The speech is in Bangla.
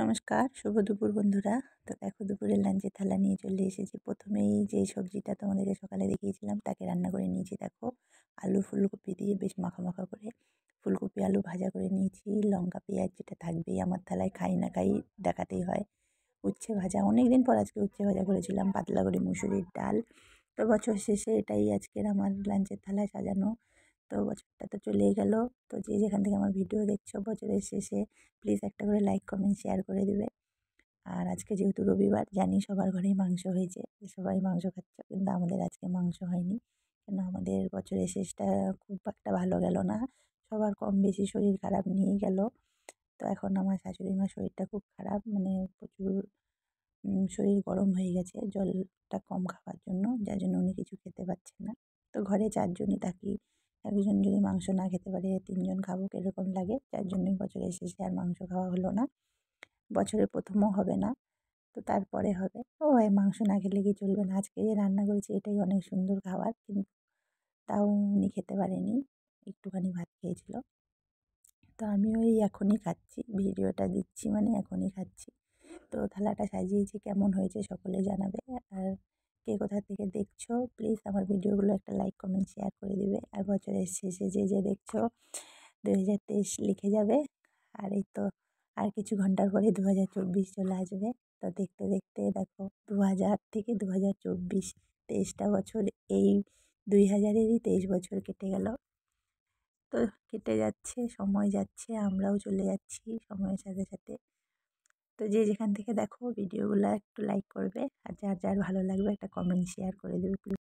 নমস্কার শুভ দুপুর বন্ধুরা তো দেখো দুপুরের লাঞ্চে থালা নিয়ে চলে এসেছি প্রথমেই যে সবজিটা তোমাদেরকে সকালে দেখিয়েছিলাম তাকে রান্না করে নিয়েছি দেখো আলু ফুলকপি দিয়ে বেশ মাখা মাখা করে ফুলকপি আলু ভাজা করে নিয়েছি লঙ্কা পেঁয়াজ যেটা থাকবেই আমার থালায় খাই না খাই দেখাতেই হয় উচ্ছে ভাজা অনেক দিন পর আজকে উচ্ছে ভাজা করেছিলাম পাতলা করে মুসুরির ডাল তো বছর শেষে এটাই আজকের আমার লাঞ্চের থালায় সাজানো তো বছরটা তো চলেই গেল তো যে যেখান থেকে আমার ভিডিও দেখছো বছরের শেষে প্লিজ একটা করে লাইক কমেন্ট শেয়ার করে দিবে আর আজকে যেহেতু রবিবার জানি সবার ঘরেই মাংস হয়েছে সবাই মাংস খাচ্ছে কিন্তু আমাদের আজকে মাংস হয়নি কেন আমাদের বছরের শেষটা খুব একটা ভালো গেল না সবার কম বেশি শরীর খারাপ নিয়ে গেল তো এখন আমার শাশুড়ি মার শরীরটা খুব খারাপ মানে প্রচুর শরীর গরম হয়ে গেছে জলটা কম খাওয়ার জন্য যার জন্য উনি কিছু খেতে পারছেন না তো ঘরে চারজনই থাকি একজন যদি মাংস না খেতে পারে তিনজন খাবো কীরকম লাগে যার জন্যই বছরে শেষে আর মাংস খাওয়া হলো না বছরের প্রথমও হবে না তো তারপরে হবে ও মাংস না খেলে কি চলবে না আজকে যে রান্না করেছি এটাই অনেক সুন্দর খাবার কিন্তু তাও উনি খেতে পারেনি একটুখানি ভাত খেয়েছিল তো আমি ওই এখনই খাচ্ছি ভিডিওটা দিচ্ছি মানে এখনই খাচ্ছি তো থালাটা সাজিয়েছি কেমন হয়েছে সকলে জানাবে আর কে কোথা থেকে দেখছো প্লিজ আমার ভিডিওগুলো একটা লাইক কমেন্ট শেয়ার করে দিবে আর বছরের শেষে যে যে দেখছো দু লিখে যাবে আর এই তো আর কিছু ঘন্টার পরে দু হাজার চব্বিশ চলে আসবে তো দেখতে দেখতে দেখো দু থেকে দু হাজার চব্বিশ তেইশটা বছর এই দুই হাজারেরই তেইশ বছর কেটে গেল তো কেটে যাচ্ছে সময় যাচ্ছে আমরাও চলে যাচ্ছি সময়ের সাথে সাথে তো যে যেখান থেকে দেখো ভিডিওগুলো একটু লাইক করবে আর যার যার ভালো লাগবে একটা কমেন্ট শেয়ার করে দেবে প্লিজ